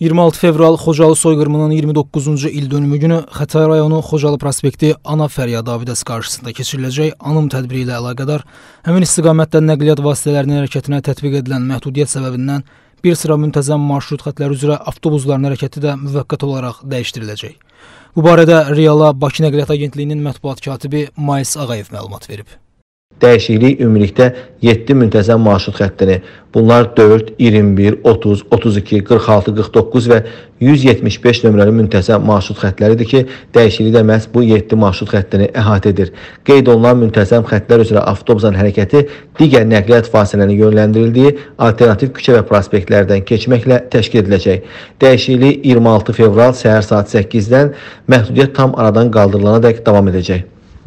26 fevral Xocalı soyqırımının 29-cu il dönümü günü Xətai rayonu Xocalı prospekti Ana Fəryad abidəsi qarşısında keçiriləcək anım tədbiri ilə əlaqədar həmin istiqamətdə nəqliyyat vasitələrinin hərəkətinə tətbiq edilən məhdudiyyət səbəbindən bir sıra müntəzəm marşrut xətləri üzrə avtobusların hərəkəti də müvəqqəti olaraq dəyişdiriləcək. Bu barədə Reala Bakı Nəqliyyat Agentliyinin mətbuat katibi Mais Ağayev məlumat verib dəyişiklik ümumilikdə 7 müntəzəm marşrut xəttini, bunlar 4, 21, 30, 32, 46, 49 və 175 nömrəli müntəzəm marşrut xətləridir ki, dəyişiklik də məhz bu 7 marşrut xəttini əhatə edir. Qeyd olunan müntəzəm xətlər üzrə avtobusan hərəkəti digər nəqliyyat fasilələrinin yönləndirildiyi alternativ küçə və prospektlərdən keçməklə təşkil ediləcək. Dəyişiklik 26 fevral səhər saat 8-dən məhdudiyyət tam aradan qaldırılana dək davam edəcək.